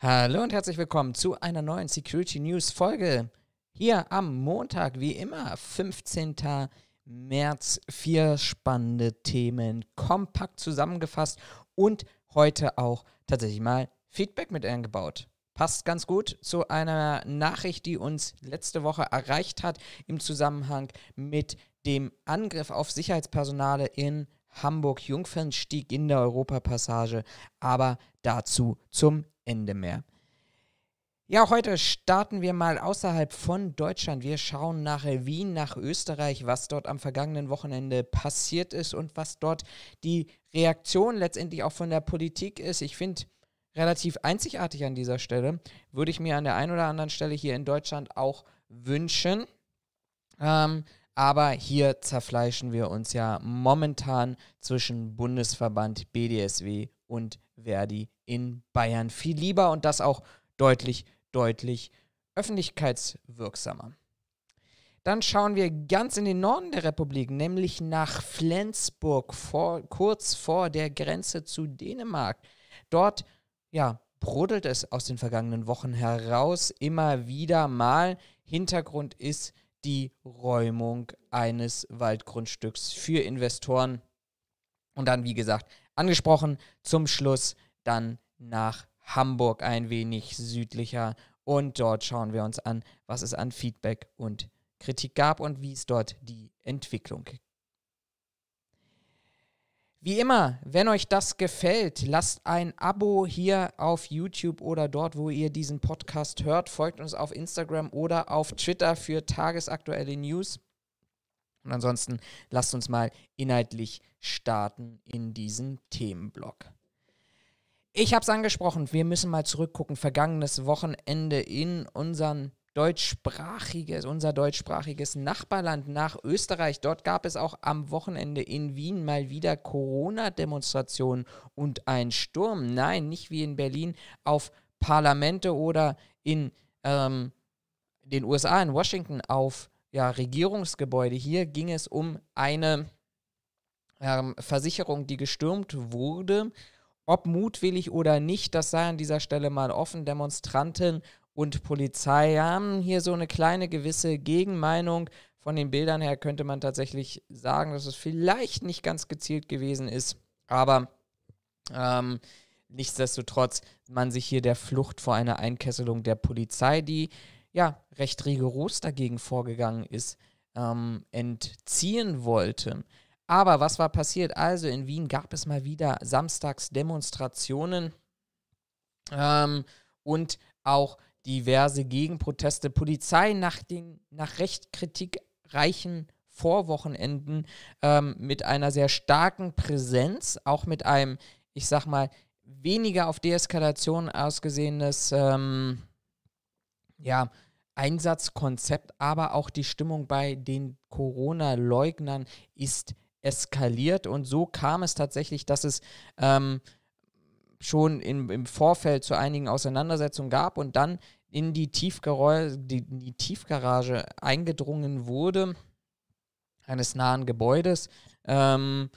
Hallo und herzlich willkommen zu einer neuen Security News Folge. Hier am Montag, wie immer, 15. März. Vier spannende Themen kompakt zusammengefasst und heute auch tatsächlich mal Feedback mit eingebaut. Passt ganz gut zu einer Nachricht, die uns letzte Woche erreicht hat im Zusammenhang mit dem Angriff auf Sicherheitspersonale in Hamburg-Jungfernstieg in der Europapassage. Aber dazu zum Ende mehr. Ja, heute starten wir mal außerhalb von Deutschland. Wir schauen nach Wien, nach Österreich, was dort am vergangenen Wochenende passiert ist und was dort die Reaktion letztendlich auch von der Politik ist. Ich finde relativ einzigartig an dieser Stelle, würde ich mir an der einen oder anderen Stelle hier in Deutschland auch wünschen. Ähm, aber hier zerfleischen wir uns ja momentan zwischen Bundesverband BDSW und Verdi in Bayern viel lieber und das auch deutlich, deutlich öffentlichkeitswirksamer. Dann schauen wir ganz in den Norden der Republik, nämlich nach Flensburg, vor, kurz vor der Grenze zu Dänemark. Dort, ja, brodelt es aus den vergangenen Wochen heraus immer wieder mal. Hintergrund ist die Räumung eines Waldgrundstücks für Investoren. Und dann, wie gesagt, angesprochen. Zum Schluss dann nach Hamburg ein wenig südlicher und dort schauen wir uns an, was es an Feedback und Kritik gab und wie es dort die Entwicklung gibt. wie immer, wenn euch das gefällt, lasst ein Abo hier auf YouTube oder dort, wo ihr diesen Podcast hört. Folgt uns auf Instagram oder auf Twitter für tagesaktuelle News. Und ansonsten lasst uns mal inhaltlich starten in diesen Themenblock. Ich habe es angesprochen, wir müssen mal zurückgucken. Vergangenes Wochenende in unseren deutschsprachiges, unser deutschsprachiges Nachbarland nach Österreich. Dort gab es auch am Wochenende in Wien mal wieder Corona-Demonstrationen und einen Sturm. Nein, nicht wie in Berlin auf Parlamente oder in ähm, den USA, in Washington auf ja, Regierungsgebäude hier ging es um eine ähm, Versicherung, die gestürmt wurde. Ob mutwillig oder nicht, das sei an dieser Stelle mal offen. Demonstranten und Polizei haben hier so eine kleine gewisse Gegenmeinung. Von den Bildern her könnte man tatsächlich sagen, dass es vielleicht nicht ganz gezielt gewesen ist, aber ähm, nichtsdestotrotz man sich hier der Flucht vor einer Einkesselung der Polizei, die ja recht rigoros dagegen vorgegangen ist, ähm, entziehen wollte. Aber was war passiert? Also in Wien gab es mal wieder Samstagsdemonstrationen ähm, und auch diverse Gegenproteste. Polizei nach, den, nach recht kritikreichen Vorwochenenden ähm, mit einer sehr starken Präsenz, auch mit einem, ich sag mal, weniger auf Deeskalation ausgesehenes, ähm, ja, Einsatzkonzept, aber auch die Stimmung bei den Corona-Leugnern ist eskaliert. Und so kam es tatsächlich, dass es ähm, schon in, im Vorfeld zu einigen Auseinandersetzungen gab und dann in die, Tiefgarage, die, die Tiefgarage eingedrungen wurde, eines nahen Gebäudes. Ähm,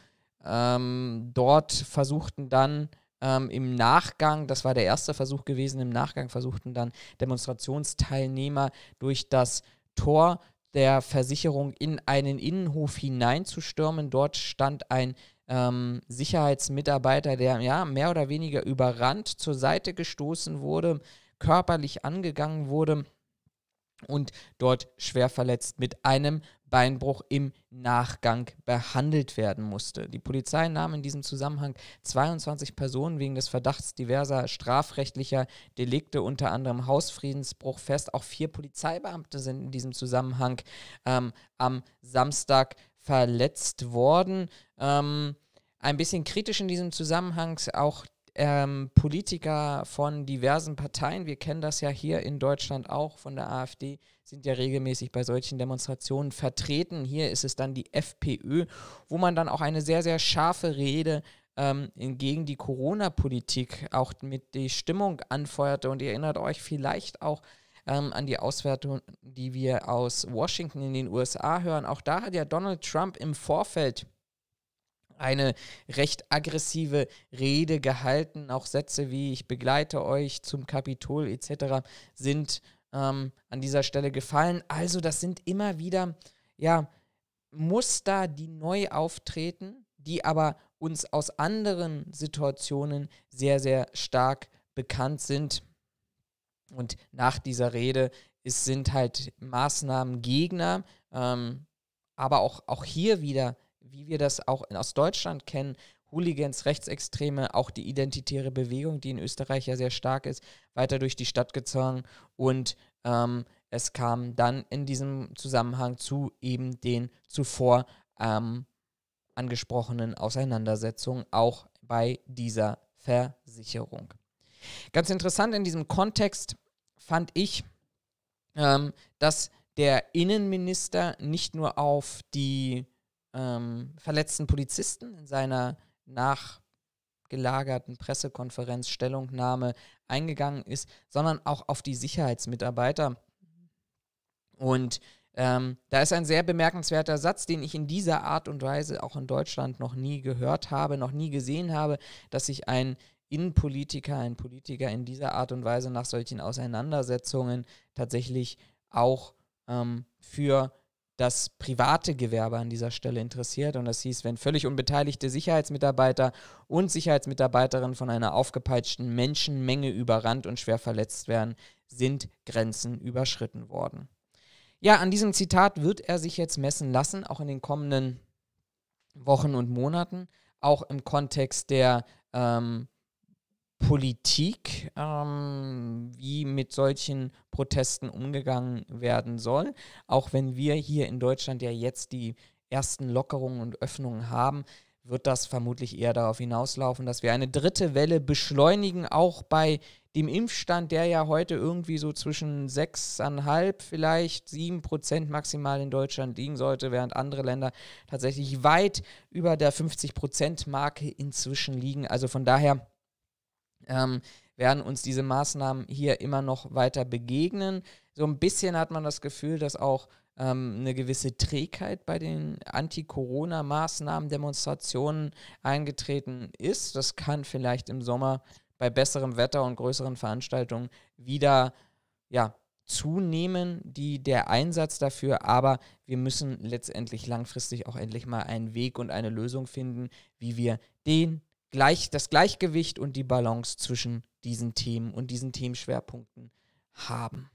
ähm, dort versuchten dann ähm, Im Nachgang, das war der erste Versuch gewesen, im Nachgang versuchten dann Demonstrationsteilnehmer durch das Tor der Versicherung in einen Innenhof hineinzustürmen. Dort stand ein ähm, Sicherheitsmitarbeiter, der ja mehr oder weniger überrannt zur Seite gestoßen wurde, körperlich angegangen wurde und dort schwer verletzt mit einem Beinbruch im Nachgang behandelt werden musste. Die Polizei nahm in diesem Zusammenhang 22 Personen wegen des Verdachts diverser strafrechtlicher Delikte, unter anderem Hausfriedensbruch, fest. Auch vier Polizeibeamte sind in diesem Zusammenhang ähm, am Samstag verletzt worden. Ähm, ein bisschen kritisch in diesem Zusammenhang auch ähm, Politiker von diversen Parteien, wir kennen das ja hier in Deutschland auch von der AfD, sind ja regelmäßig bei solchen Demonstrationen vertreten. Hier ist es dann die FPÖ, wo man dann auch eine sehr, sehr scharfe Rede ähm, gegen die Corona-Politik auch mit die Stimmung anfeuerte. Und ihr erinnert euch vielleicht auch ähm, an die Auswertung, die wir aus Washington in den USA hören. Auch da hat ja Donald Trump im Vorfeld eine recht aggressive Rede gehalten. Auch Sätze wie ich begleite euch zum Kapitol etc. sind ähm, an dieser Stelle gefallen. Also das sind immer wieder ja, Muster, die neu auftreten, die aber uns aus anderen Situationen sehr, sehr stark bekannt sind. Und nach dieser Rede es sind halt Maßnahmen Gegner, ähm, aber auch, auch hier wieder wie wir das auch aus Deutschland kennen, Hooligans, Rechtsextreme, auch die identitäre Bewegung, die in Österreich ja sehr stark ist, weiter durch die Stadt gezogen und ähm, es kam dann in diesem Zusammenhang zu eben den zuvor ähm, angesprochenen Auseinandersetzungen auch bei dieser Versicherung. Ganz interessant in diesem Kontext fand ich, ähm, dass der Innenminister nicht nur auf die ähm, verletzten Polizisten in seiner nachgelagerten Pressekonferenz Stellungnahme eingegangen ist, sondern auch auf die Sicherheitsmitarbeiter. Und ähm, da ist ein sehr bemerkenswerter Satz, den ich in dieser Art und Weise auch in Deutschland noch nie gehört habe, noch nie gesehen habe, dass sich ein Innenpolitiker, ein Politiker in dieser Art und Weise nach solchen Auseinandersetzungen tatsächlich auch ähm, für das private Gewerbe an dieser Stelle interessiert. Und das hieß, wenn völlig unbeteiligte Sicherheitsmitarbeiter und Sicherheitsmitarbeiterinnen von einer aufgepeitschten Menschenmenge überrannt und schwer verletzt werden, sind Grenzen überschritten worden. Ja, an diesem Zitat wird er sich jetzt messen lassen, auch in den kommenden Wochen und Monaten, auch im Kontext der ähm, Politik, ähm, wie mit solchen Protesten umgegangen werden soll. Auch wenn wir hier in Deutschland ja jetzt die ersten Lockerungen und Öffnungen haben, wird das vermutlich eher darauf hinauslaufen, dass wir eine dritte Welle beschleunigen, auch bei dem Impfstand, der ja heute irgendwie so zwischen 6,5 vielleicht 7 Prozent maximal in Deutschland liegen sollte, während andere Länder tatsächlich weit über der 50 Prozent Marke inzwischen liegen. Also von daher ähm, werden uns diese Maßnahmen hier immer noch weiter begegnen. So ein bisschen hat man das Gefühl, dass auch ähm, eine gewisse Trägheit bei den Anti-Corona-Maßnahmen, Demonstrationen eingetreten ist. Das kann vielleicht im Sommer bei besserem Wetter und größeren Veranstaltungen wieder ja, zunehmen, die, der Einsatz dafür, aber wir müssen letztendlich langfristig auch endlich mal einen Weg und eine Lösung finden, wie wir den gleich, das Gleichgewicht und die Balance zwischen diesen Themen und diesen Themenschwerpunkten haben.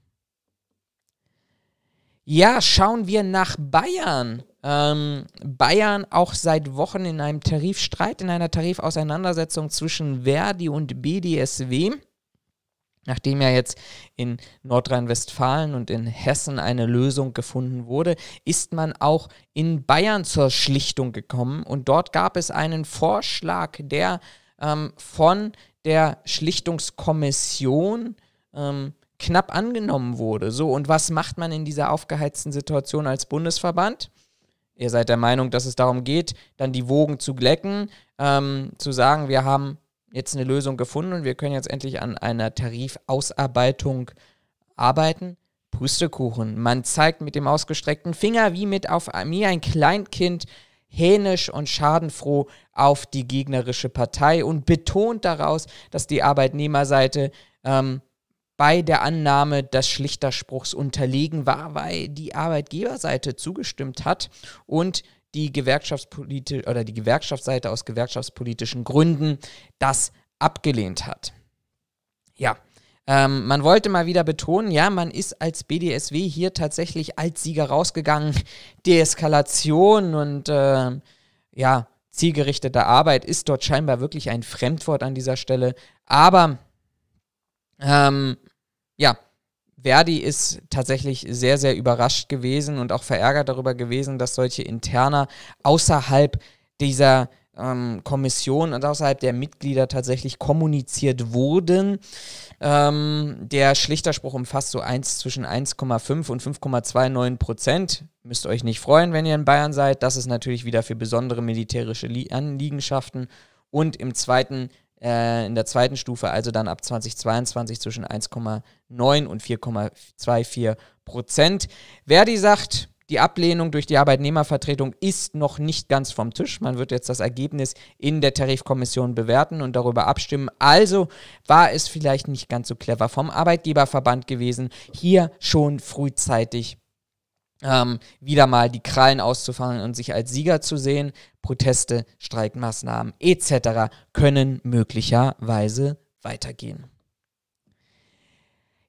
Ja, schauen wir nach Bayern. Ähm, Bayern auch seit Wochen in einem Tarifstreit, in einer Tarifauseinandersetzung zwischen Verdi und BDSW. Nachdem ja jetzt in Nordrhein-Westfalen und in Hessen eine Lösung gefunden wurde, ist man auch in Bayern zur Schlichtung gekommen. Und dort gab es einen Vorschlag, der ähm, von der Schlichtungskommission ähm, knapp angenommen wurde. So, und was macht man in dieser aufgeheizten Situation als Bundesverband? Ihr seid der Meinung, dass es darum geht, dann die Wogen zu glecken, ähm, zu sagen, wir haben jetzt eine Lösung gefunden und wir können jetzt endlich an einer Tarifausarbeitung arbeiten. Pustekuchen. Man zeigt mit dem ausgestreckten Finger wie mit auf mir ein Kleinkind hänisch und schadenfroh auf die gegnerische Partei und betont daraus, dass die Arbeitnehmerseite ähm, bei der Annahme des Schlichterspruchs unterlegen war, weil die Arbeitgeberseite zugestimmt hat und die Gewerkschaftspolitik oder die Gewerkschaftsseite aus gewerkschaftspolitischen Gründen das abgelehnt hat. Ja, ähm, man wollte mal wieder betonen, ja, man ist als BDSW hier tatsächlich als Sieger rausgegangen. Deeskalation und äh, ja, zielgerichtete Arbeit ist dort scheinbar wirklich ein Fremdwort an dieser Stelle. Aber ähm, ja, Verdi ist tatsächlich sehr, sehr überrascht gewesen und auch verärgert darüber gewesen, dass solche Interner außerhalb dieser ähm, Kommission und außerhalb der Mitglieder tatsächlich kommuniziert wurden. Ähm, der Schlichterspruch umfasst so eins zwischen 1,5 und 5,29 Prozent. Müsst euch nicht freuen, wenn ihr in Bayern seid. Das ist natürlich wieder für besondere militärische Anliegenschaften. Und im zweiten äh, in der zweiten Stufe, also dann ab 2022 zwischen 1,9 und 4,24 Prozent. Verdi sagt, die Ablehnung durch die Arbeitnehmervertretung ist noch nicht ganz vom Tisch. Man wird jetzt das Ergebnis in der Tarifkommission bewerten und darüber abstimmen. Also war es vielleicht nicht ganz so clever vom Arbeitgeberverband gewesen, hier schon frühzeitig ähm, wieder mal die Krallen auszufangen und sich als Sieger zu sehen. Proteste, Streikmaßnahmen etc. können möglicherweise weitergehen.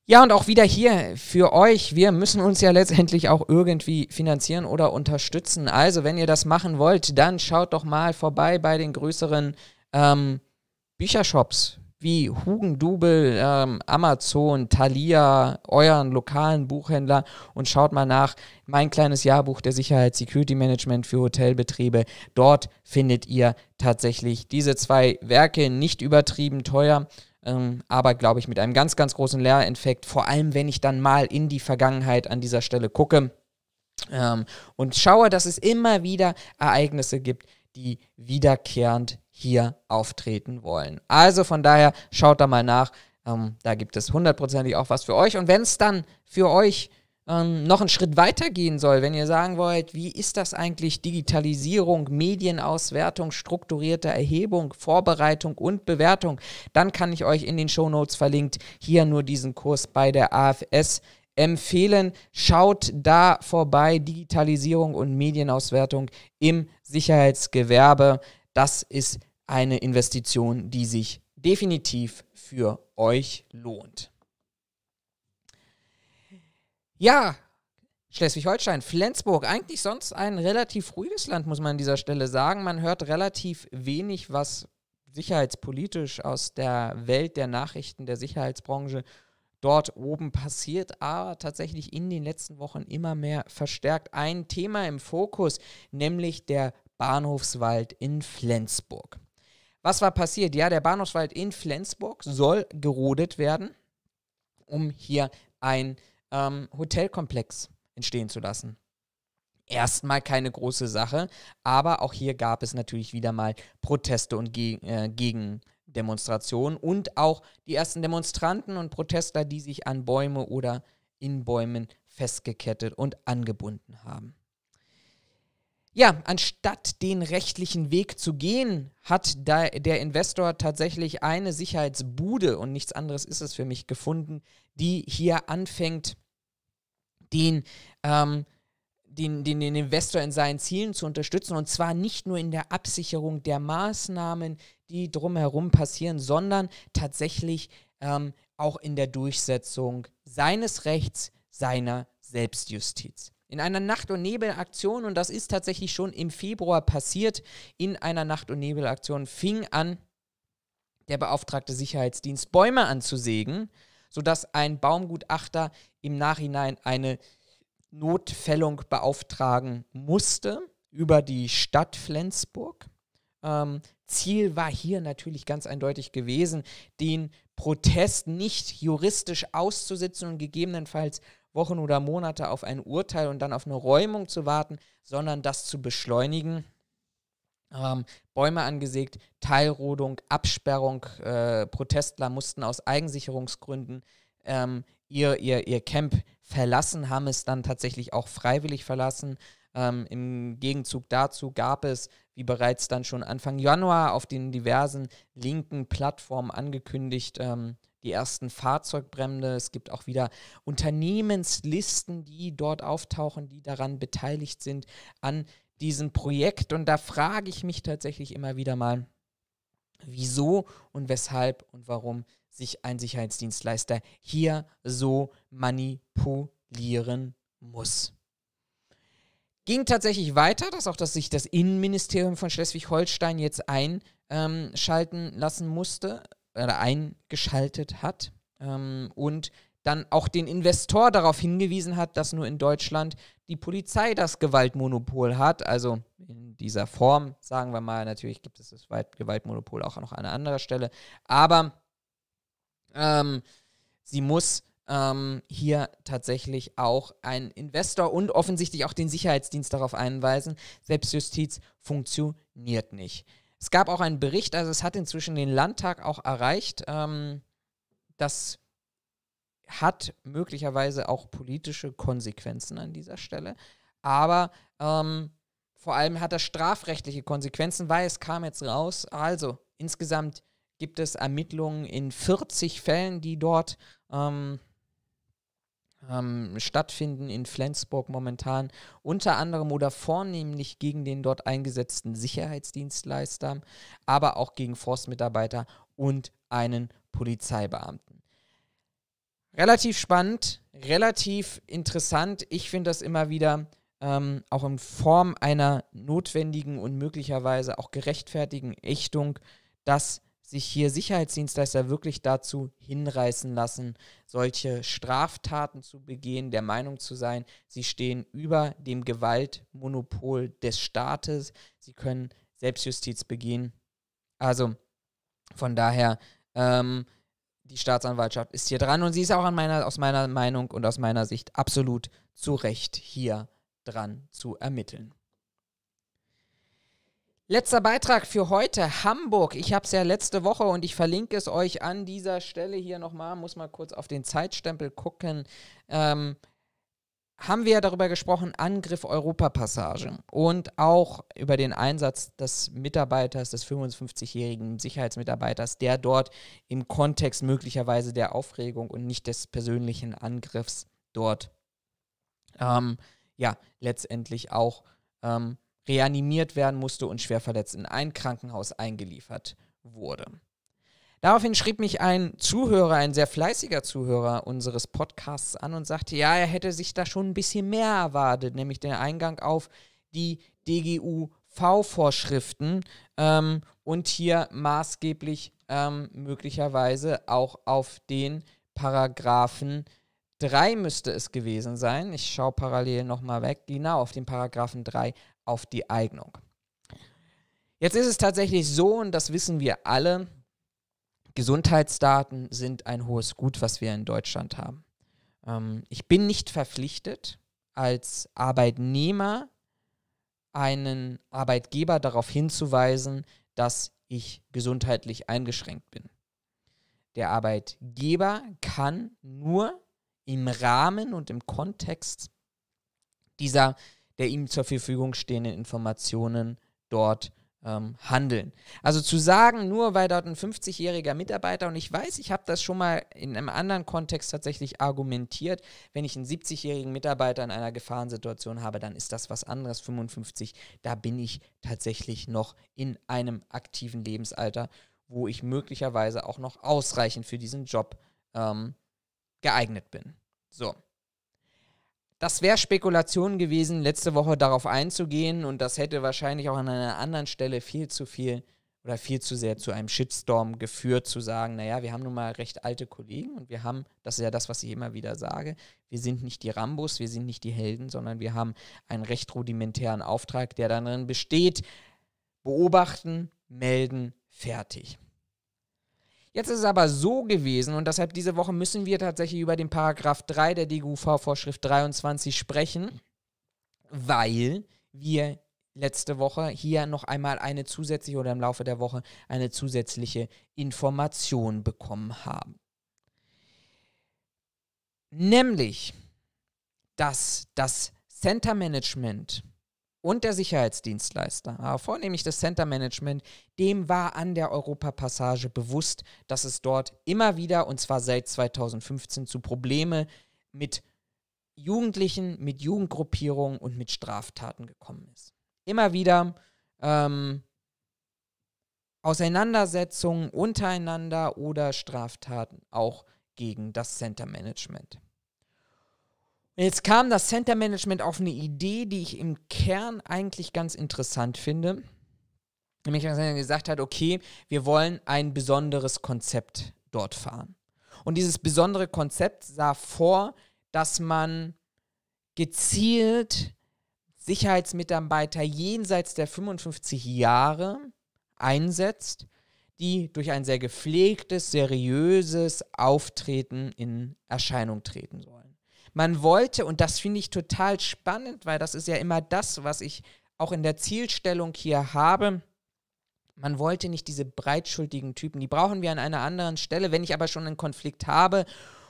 Ja, und auch wieder hier für euch. Wir müssen uns ja letztendlich auch irgendwie finanzieren oder unterstützen. Also, wenn ihr das machen wollt, dann schaut doch mal vorbei bei den größeren ähm, Büchershops wie Hugendubel, ähm, Amazon, Thalia, euren lokalen Buchhändler und schaut mal nach. Mein kleines Jahrbuch der Sicherheit Security Management für Hotelbetriebe. Dort findet ihr tatsächlich diese zwei Werke nicht übertrieben teuer. Ähm, aber glaube ich mit einem ganz, ganz großen Lehreffekt, vor allem wenn ich dann mal in die Vergangenheit an dieser Stelle gucke ähm, und schaue, dass es immer wieder Ereignisse gibt, die wiederkehrend hier auftreten wollen. Also von daher schaut da mal nach. Ähm, da gibt es hundertprozentig auch was für euch. Und wenn es dann für euch ähm, noch einen Schritt weiter gehen soll, wenn ihr sagen wollt, wie ist das eigentlich Digitalisierung, Medienauswertung, strukturierte Erhebung, Vorbereitung und Bewertung, dann kann ich euch in den Shownotes verlinkt hier nur diesen Kurs bei der AFS empfehlen. Schaut da vorbei, Digitalisierung und Medienauswertung im Sicherheitsgewerbe. Das ist eine Investition, die sich definitiv für euch lohnt. Ja, Schleswig-Holstein, Flensburg, eigentlich sonst ein relativ ruhiges Land, muss man an dieser Stelle sagen. Man hört relativ wenig, was sicherheitspolitisch aus der Welt der Nachrichten, der Sicherheitsbranche dort oben passiert, aber tatsächlich in den letzten Wochen immer mehr verstärkt ein Thema im Fokus, nämlich der Bahnhofswald in Flensburg. Was war passiert? Ja, der Bahnhofswald in Flensburg soll gerodet werden, um hier ein ähm, Hotelkomplex entstehen zu lassen. Erstmal keine große Sache, aber auch hier gab es natürlich wieder mal Proteste und Ge äh, gegen und auch die ersten Demonstranten und Protester, die sich an Bäume oder in Bäumen festgekettet und angebunden haben. Ja, anstatt den rechtlichen Weg zu gehen, hat der Investor tatsächlich eine Sicherheitsbude und nichts anderes ist es für mich gefunden, die hier anfängt, den, ähm, den, den, den Investor in seinen Zielen zu unterstützen. Und zwar nicht nur in der Absicherung der Maßnahmen, die drumherum passieren, sondern tatsächlich ähm, auch in der Durchsetzung seines Rechts, seiner Selbstjustiz. In einer Nacht- und Nebelaktion, und das ist tatsächlich schon im Februar passiert, in einer Nacht- und Nebelaktion fing an, der beauftragte Sicherheitsdienst Bäume anzusägen sodass ein Baumgutachter im Nachhinein eine Notfällung beauftragen musste über die Stadt Flensburg. Ähm, Ziel war hier natürlich ganz eindeutig gewesen, den Protest nicht juristisch auszusitzen und gegebenenfalls Wochen oder Monate auf ein Urteil und dann auf eine Räumung zu warten, sondern das zu beschleunigen ähm, Bäume angesägt, Teilrodung, Absperrung. Äh, Protestler mussten aus Eigensicherungsgründen ähm, ihr, ihr, ihr Camp verlassen, haben es dann tatsächlich auch freiwillig verlassen. Ähm, Im Gegenzug dazu gab es, wie bereits dann schon Anfang Januar auf den diversen linken Plattformen angekündigt, ähm, die ersten Fahrzeugbremse. Es gibt auch wieder Unternehmenslisten, die dort auftauchen, die daran beteiligt sind an diesem Projekt. Und da frage ich mich tatsächlich immer wieder mal, wieso und weshalb und warum sich ein Sicherheitsdienstleister hier so manipulieren muss. Ging tatsächlich weiter, dass auch dass sich das Innenministerium von Schleswig-Holstein jetzt einschalten ähm, lassen musste oder eingeschaltet hat. Ähm, und dann auch den Investor darauf hingewiesen hat, dass nur in Deutschland die Polizei das Gewaltmonopol hat. Also in dieser Form, sagen wir mal, natürlich gibt es das Gewaltmonopol auch noch an anderer Stelle. Aber ähm, sie muss ähm, hier tatsächlich auch einen Investor und offensichtlich auch den Sicherheitsdienst darauf einweisen. Selbstjustiz funktioniert nicht. Es gab auch einen Bericht, also es hat inzwischen den Landtag auch erreicht, ähm, dass hat möglicherweise auch politische Konsequenzen an dieser Stelle. Aber ähm, vor allem hat das strafrechtliche Konsequenzen, weil es kam jetzt raus. Also insgesamt gibt es Ermittlungen in 40 Fällen, die dort ähm, ähm, stattfinden in Flensburg momentan, unter anderem oder vornehmlich gegen den dort eingesetzten Sicherheitsdienstleister, aber auch gegen Forstmitarbeiter und einen Polizeibeamten relativ spannend, relativ interessant. Ich finde das immer wieder ähm, auch in Form einer notwendigen und möglicherweise auch gerechtfertigen Ächtung, dass sich hier Sicherheitsdienstleister wirklich dazu hinreißen lassen, solche Straftaten zu begehen, der Meinung zu sein, sie stehen über dem Gewaltmonopol des Staates, sie können Selbstjustiz begehen. Also von daher ähm, die Staatsanwaltschaft ist hier dran und sie ist auch meiner, aus meiner Meinung und aus meiner Sicht absolut zu Recht hier dran zu ermitteln. Letzter Beitrag für heute, Hamburg. Ich habe es ja letzte Woche und ich verlinke es euch an dieser Stelle hier nochmal. Muss mal kurz auf den Zeitstempel gucken. Ähm, haben wir ja darüber gesprochen, Angriff Europapassage und auch über den Einsatz des Mitarbeiters, des 55-jährigen Sicherheitsmitarbeiters, der dort im Kontext möglicherweise der Aufregung und nicht des persönlichen Angriffs dort ähm, ja letztendlich auch ähm, reanimiert werden musste und schwer verletzt in ein Krankenhaus eingeliefert wurde. Daraufhin schrieb mich ein Zuhörer, ein sehr fleißiger Zuhörer unseres Podcasts an und sagte, ja, er hätte sich da schon ein bisschen mehr erwartet, nämlich den Eingang auf die DGUV-Vorschriften ähm, und hier maßgeblich ähm, möglicherweise auch auf den Paragraphen 3 müsste es gewesen sein. Ich schaue parallel nochmal weg. Genau, auf den Paragraphen 3 auf die Eignung. Jetzt ist es tatsächlich so, und das wissen wir alle, Gesundheitsdaten sind ein hohes Gut, was wir in Deutschland haben. Ähm, ich bin nicht verpflichtet, als Arbeitnehmer einen Arbeitgeber darauf hinzuweisen, dass ich gesundheitlich eingeschränkt bin. Der Arbeitgeber kann nur im Rahmen und im Kontext dieser der ihm zur Verfügung stehenden Informationen dort ähm, handeln. Also zu sagen, nur weil dort ein 50-jähriger Mitarbeiter, und ich weiß, ich habe das schon mal in einem anderen Kontext tatsächlich argumentiert, wenn ich einen 70-jährigen Mitarbeiter in einer Gefahrensituation habe, dann ist das was anderes. 55, da bin ich tatsächlich noch in einem aktiven Lebensalter, wo ich möglicherweise auch noch ausreichend für diesen Job ähm, geeignet bin. So. Das wäre Spekulation gewesen, letzte Woche darauf einzugehen und das hätte wahrscheinlich auch an einer anderen Stelle viel zu viel oder viel zu sehr zu einem Shitstorm geführt, zu sagen, naja, wir haben nun mal recht alte Kollegen und wir haben, das ist ja das, was ich immer wieder sage, wir sind nicht die Rambos, wir sind nicht die Helden, sondern wir haben einen recht rudimentären Auftrag, der darin besteht, beobachten, melden, fertig. Jetzt ist es aber so gewesen und deshalb diese Woche müssen wir tatsächlich über den Paragraph 3 der DGUV-Vorschrift 23 sprechen, weil wir letzte Woche hier noch einmal eine zusätzliche oder im Laufe der Woche eine zusätzliche Information bekommen haben. Nämlich, dass das Center Management und der Sicherheitsdienstleister, aber ah, vornehmlich das Center Management, dem war an der Europapassage bewusst, dass es dort immer wieder, und zwar seit 2015, zu Probleme mit Jugendlichen, mit Jugendgruppierungen und mit Straftaten gekommen ist. Immer wieder ähm, Auseinandersetzungen untereinander oder Straftaten auch gegen das Center Management. Jetzt kam das Center Management auf eine Idee, die ich im Kern eigentlich ganz interessant finde. Nämlich, dass er gesagt hat, okay, wir wollen ein besonderes Konzept dort fahren. Und dieses besondere Konzept sah vor, dass man gezielt Sicherheitsmitarbeiter jenseits der 55 Jahre einsetzt, die durch ein sehr gepflegtes, seriöses Auftreten in Erscheinung treten sollen. Man wollte, und das finde ich total spannend, weil das ist ja immer das, was ich auch in der Zielstellung hier habe, man wollte nicht diese breitschuldigen Typen. Die brauchen wir an einer anderen Stelle. Wenn ich aber schon einen Konflikt habe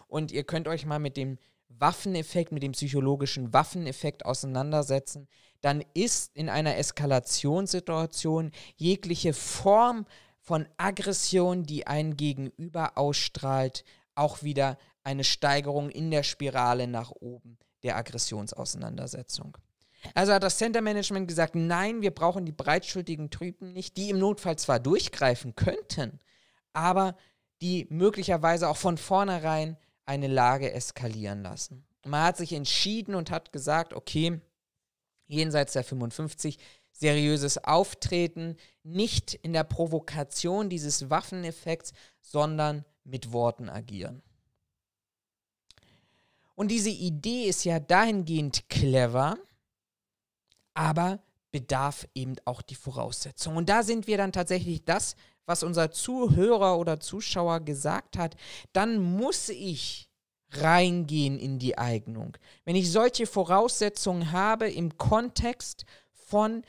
und ihr könnt euch mal mit dem Waffeneffekt, mit dem psychologischen Waffeneffekt auseinandersetzen, dann ist in einer Eskalationssituation jegliche Form von Aggression, die einen gegenüber ausstrahlt, auch wieder eine Steigerung in der Spirale nach oben der Aggressionsauseinandersetzung. Also hat das Center-Management gesagt, nein, wir brauchen die breitschuldigen Typen nicht, die im Notfall zwar durchgreifen könnten, aber die möglicherweise auch von vornherein eine Lage eskalieren lassen. Man hat sich entschieden und hat gesagt, okay, jenseits der 55, seriöses Auftreten, nicht in der Provokation dieses Waffeneffekts, sondern mit Worten agieren. Und diese Idee ist ja dahingehend clever, aber bedarf eben auch die Voraussetzung. Und da sind wir dann tatsächlich das, was unser Zuhörer oder Zuschauer gesagt hat, dann muss ich reingehen in die Eignung. Wenn ich solche Voraussetzungen habe im Kontext von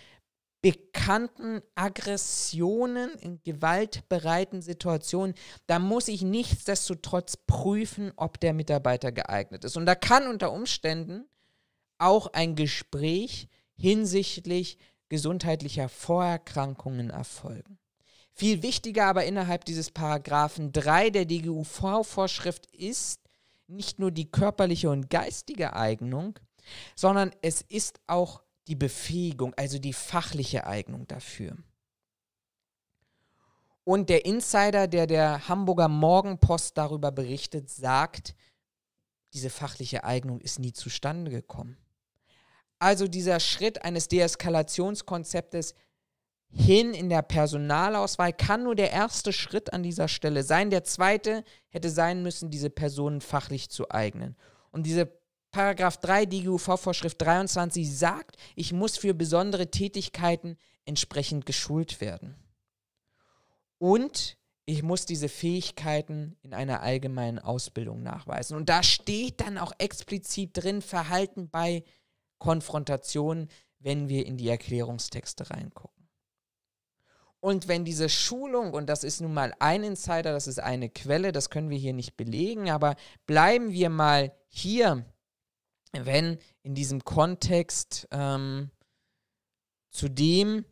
bekannten Aggressionen, in gewaltbereiten Situationen, da muss ich nichtsdestotrotz prüfen, ob der Mitarbeiter geeignet ist. Und da kann unter Umständen auch ein Gespräch hinsichtlich gesundheitlicher Vorerkrankungen erfolgen. Viel wichtiger aber innerhalb dieses Paragraphen 3 der DGUV-Vorschrift ist nicht nur die körperliche und geistige Eignung, sondern es ist auch die Befähigung, also die fachliche Eignung dafür. Und der Insider, der der Hamburger Morgenpost darüber berichtet, sagt, diese fachliche Eignung ist nie zustande gekommen. Also dieser Schritt eines Deeskalationskonzeptes hin in der Personalauswahl kann nur der erste Schritt an dieser Stelle sein. Der zweite hätte sein müssen, diese Personen fachlich zu eignen. Und diese Paragraph 3 DGUV-Vorschrift 23 sagt, ich muss für besondere Tätigkeiten entsprechend geschult werden. Und ich muss diese Fähigkeiten in einer allgemeinen Ausbildung nachweisen. Und da steht dann auch explizit drin Verhalten bei Konfrontationen, wenn wir in die Erklärungstexte reingucken. Und wenn diese Schulung, und das ist nun mal ein Insider, das ist eine Quelle, das können wir hier nicht belegen, aber bleiben wir mal hier wenn in diesem Kontext ähm, zudem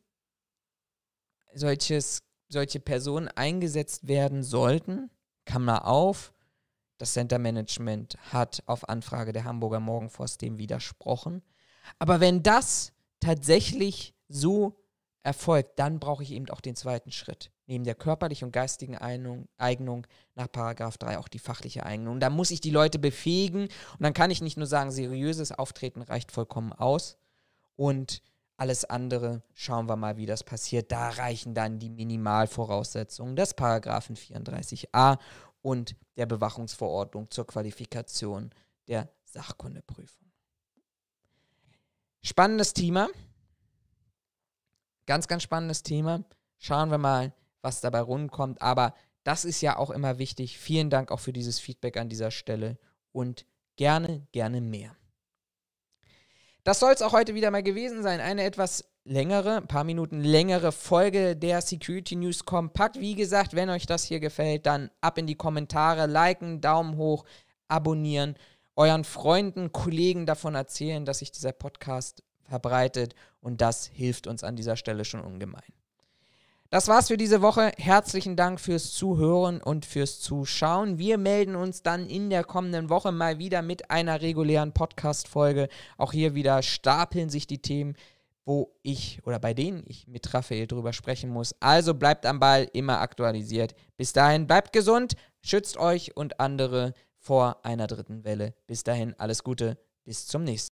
solches, solche Personen eingesetzt werden sollten, Kammer auf, das Centermanagement hat auf Anfrage der Hamburger Morgenforst dem widersprochen. Aber wenn das tatsächlich so erfolgt, dann brauche ich eben auch den zweiten Schritt. Neben der körperlichen und geistigen Eignung, nach Paragraph 3 auch die fachliche Eignung. da muss ich die Leute befähigen und dann kann ich nicht nur sagen, seriöses Auftreten reicht vollkommen aus und alles andere schauen wir mal, wie das passiert. Da reichen dann die Minimalvoraussetzungen des Paragraphen 34a und der Bewachungsverordnung zur Qualifikation der Sachkundeprüfung. Spannendes Thema. Ganz, ganz spannendes Thema. Schauen wir mal, was dabei rumkommt. Aber das ist ja auch immer wichtig. Vielen Dank auch für dieses Feedback an dieser Stelle und gerne, gerne mehr. Das soll es auch heute wieder mal gewesen sein. Eine etwas längere, ein paar Minuten längere Folge der Security News Kompakt. Wie gesagt, wenn euch das hier gefällt, dann ab in die Kommentare, liken, Daumen hoch, abonnieren, euren Freunden, Kollegen davon erzählen, dass sich dieser Podcast verbreitet und das hilft uns an dieser Stelle schon ungemein. Das war's für diese Woche. Herzlichen Dank fürs Zuhören und fürs Zuschauen. Wir melden uns dann in der kommenden Woche mal wieder mit einer regulären Podcast-Folge. Auch hier wieder stapeln sich die Themen, wo ich oder bei denen ich mit Raphael drüber sprechen muss. Also bleibt am Ball, immer aktualisiert. Bis dahin, bleibt gesund, schützt euch und andere vor einer dritten Welle. Bis dahin, alles Gute, bis zum nächsten.